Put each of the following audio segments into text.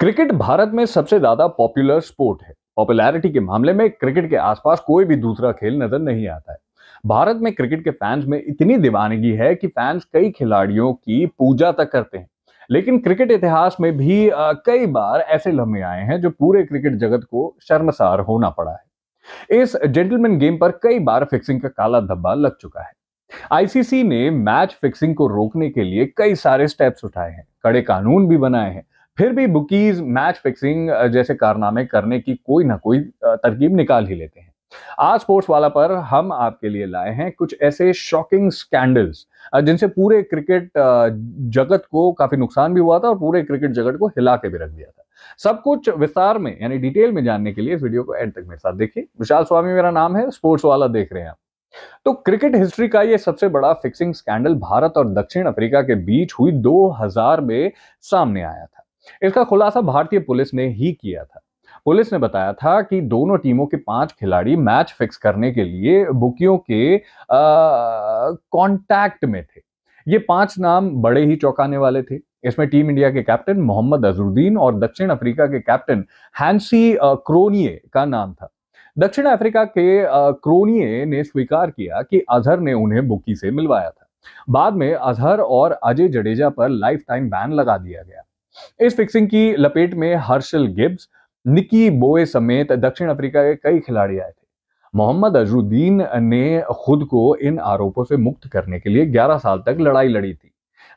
cricket Bharat में सबसे ज्यादा पॉपुलर स्पोर्ट है पॉपुलैरिटी के मामले में क्रिकेट के आसपास कोई भी दूसरा खेल नजर नहीं आता है भारत में क्रिकेट के फैंस में इतनी दीवानगी है कि फैंस कई खिलाड़ियों की पूजा तक करते हैं लेकिन क्रिकेट इतिहास में भी आ, कई बार ऐसे लम्हे आए हैं जो पूरे क्रिकेट जगत को शर्मसार होना पड़ा है इस जेंटलमैन गेम पर कई बार फिक्सिंग का काला धब्बा लग चुका है आईसीसी ने मैच फिक्सिंग को रोकने के लिए कई सारे स्टेप्स उठाए हैं कड़े कानून भी बनाए हैं फिर भी बुकीज मैच फिक्सिंग जैसे कारनामे करने की कोई ना कोई तरकीब निकाल ही लेते हैं आज स्पोर्ट्स वाला पर हम आपके लिए लाए हैं कुछ ऐसे शॉकिंग स्कैंडल्स जिनसे पूरे क्रिकेट जगत को काफी नुकसान भी हुआ था और पूरे क्रिकेट जगत को हिला के भी रख दिया था सब कुछ विस्तार में यानी डिटेल में जानने के लिए इस वीडियो को एंड तक मेरे साथ देखिए विशाल स्वामी मेरा नाम है स्पोर्ट्स वाला देख रहे हैं आप तो क्रिकेट हिस्ट्री का यह सबसे बड़ा फिक्सिंग स्कैंडल भारत और दक्षिण अफ्रीका के बीच हुई 2000 में सामने आया था इसका खुलासा भारतीय पुलिस ने ही किया था पुलिस ने बताया था कि दोनों टीमों के पांच खिलाड़ी मैच फिक्स करने के लिए बुकियों के कांटेक्ट में थे ये पांच नाम बड़े ही चौंकाने वाले थे इसमें टीम इंडिया के कैप्टन मोहम्मद अजरुद्दीन और दक्षिण अफ्रीका के कैप्टन हैंसी क्रोनिये का नाम था दक्षिण अफ्रीका के क्रोनिये ने स्वीकार किया कि अजहर ने उन्हें बुकी से मिलवाया था बाद में अजहर और अजय जडेजा पर लाइफ टाइम बैन लगा दिया गया इस फिक्सिंग की लपेट में हर्षल गिब्स निकी बोए समेत दक्षिण अफ्रीका के कई खिलाड़ी आए थे मोहम्मद अजरुद्दीन ने खुद को इन आरोपों से मुक्त करने के लिए 11 साल तक लड़ाई लड़ी थी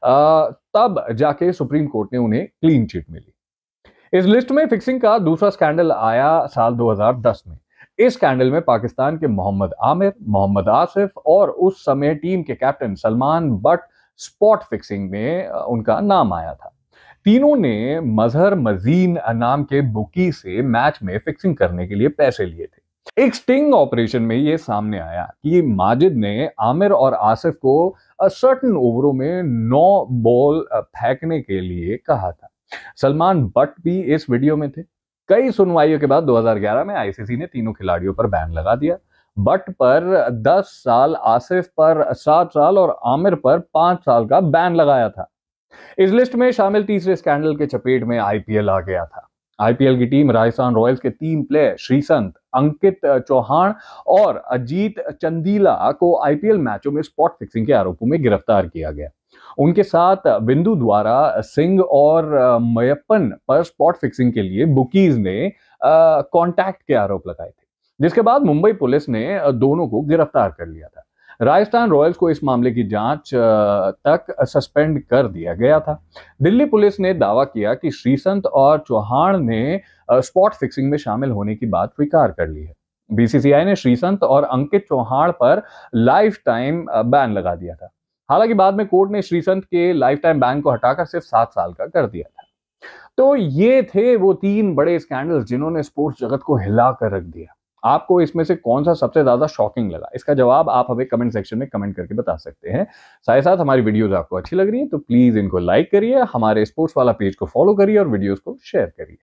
आ, तब जाके सुप्रीम कोर्ट ने उन्हें क्लीन चिट मिली इस लिस्ट में फिक्सिंग का दूसरा स्कैंडल आया साल 2010 में इस स्कैंडल में पाकिस्तान के मोहम्मद आमिर मोहम्मद आसिफ और उस समय टीम के captain Salman Butt spot fixing में उनका नाम आया था तीनों ने मजहर मजीन नाम के बुकी से मैच में फिक्सिंग करने के लिए पैसे लिए थे एक स्टिंग ऑपरेशन में ये सामने आया कि माजिद ने आमिर और आसिफ को सर्टन ओवरों में नौ बॉल uh, फेंकने के लिए कहा था सलमान बट भी इस वीडियो में थे कई सुनवाइयों के बाद 2011 में आईसीसी ने तीनों खिलाड़ियों पर बैन लगा दिया बट पर 10 साल आसिफ पर 7 साल और आमिर पर 5 साल का बैन लगाया था इस लिस्ट में शामिल तीसरे स्कैंडल के चपेट में आईपीएल आ गया था आईपीएल की टीम राजस्थान रॉयल्स के तीन प्लेयर श्रीसंत अंकित चौहान और अजीत चंदीला को आईपीएल मैचों में स्पॉट फिक्सिंग के आरोपों में गिरफ्तार किया गया उनके साथ बिंदु द्वारा सिंह और मयपन पर स्पॉट फिक्सिंग के लिए बुकीज ने कांटेक्ट के आरोप लगाए थे जिसके बाद मुंबई पुलिस ने दोनों को गिरफ्तार कर लिया था राजस्थान रॉयल्स को इस मामले की जांच तक सस्पेंड कर दिया गया था दिल्ली पुलिस ने दावा किया कि श्रीसंत और चौहान ने स्पॉट फिक्सिंग में शामिल होने की बात स्वीकार कर ली है बीसीसीआई ने श्रीसंत और अंकित चौहान पर लाइफ टाइम बैन लगा दिया था हालांकि बाद में कोर्ट ने श्रीसंत के लाइफ टाइम बैन को हटाकर सिर्फ सात साल का कर दिया था तो ये थे वो तीन बड़े स्कैंडल्स जिन्होंने स्पोर्ट्स जगत को हिला कर रख दिया आपको इसमें से कौन सा सबसे ज़्यादा शॉकिंग लगा इसका जवाब आप हमें कमेंट सेक्शन में कमेंट करके बता सकते हैं साथ साथ हमारी वीडियोज़ आपको अच्छी लग रही है तो प्लीज़ इनको लाइक करिए हमारे स्पोर्ट्स वाला पेज को फॉलो करिए और वीडियोज़ को शेयर करिए